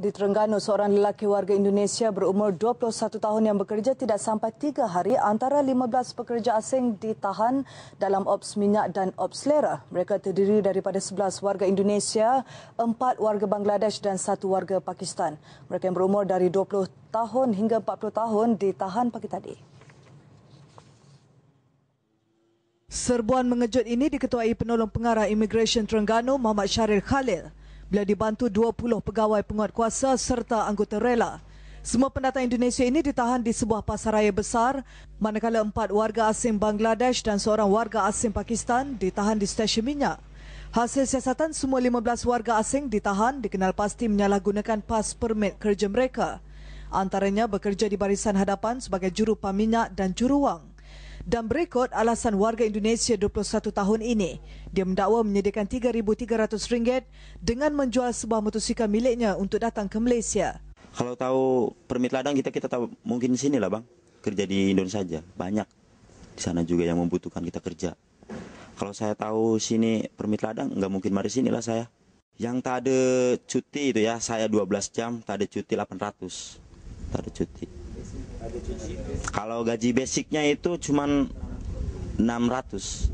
Di Terengganu, seorang lelaki warga Indonesia berumur 21 tahun yang bekerja tidak sampai tiga hari antara 15 pekerja asing ditahan dalam ops minyak dan ops lera. Mereka terdiri daripada 11 warga Indonesia, 4 warga Bangladesh dan 1 warga Pakistan. Mereka yang berumur dari 20 tahun hingga 40 tahun ditahan pagi tadi. Serbuan mengejut ini diketuai penolong pengarah Immigration Terengganu, Muhammad Syaril Khalil bila dibantu 20 pegawai penguat kuasa serta anggota rela. Semua pendatang Indonesia ini ditahan di sebuah pasaraya besar, manakala empat warga asing Bangladesh dan seorang warga asing Pakistan ditahan di stesen minyak. Hasil siasatan semua 15 warga asing ditahan dikenal pasti menyalahgunakan pas permit kerja mereka. Antaranya bekerja di barisan hadapan sebagai juru pam dan juru wang dan berikut alasan warga Indonesia 21 tahun ini. Dia mendakwa menyediakan RM3,300 dengan menjual sebuah motosikal miliknya untuk datang ke Malaysia. Kalau tahu permit ladang kita, kita tahu mungkin di sini lah bang. Kerja di Indonesia saja, banyak. Di sana juga yang membutuhkan kita kerja. Kalau saya tahu sini permit ladang, enggak mungkin mari sini lah saya. Yang tak ada cuti itu ya, saya 12 jam, tak ada cuti 800. Tak ada cuti. Kalau gaji basicnya itu cuma 600.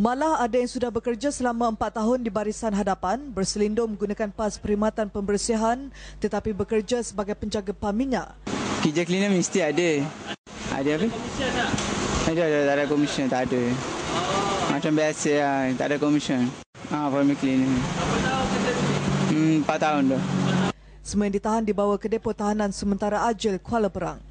Malah ada yang sudah bekerja selama 4 tahun di barisan hadapan, berselindung menggunakan pas perkhidmatan pembersihan tetapi bekerja sebagai penjaga pam minyak. Kerja cleaner mesti ada. Ada apa? Ada, ada, ada, ada komisen, tak ada. Macam biasa, ya, tak ada komisen. Ah, ha, for me cleaner. Hmm, tahun dah semua ditahan dibawa ke depot tahanan sementara ajil Kuala Perang.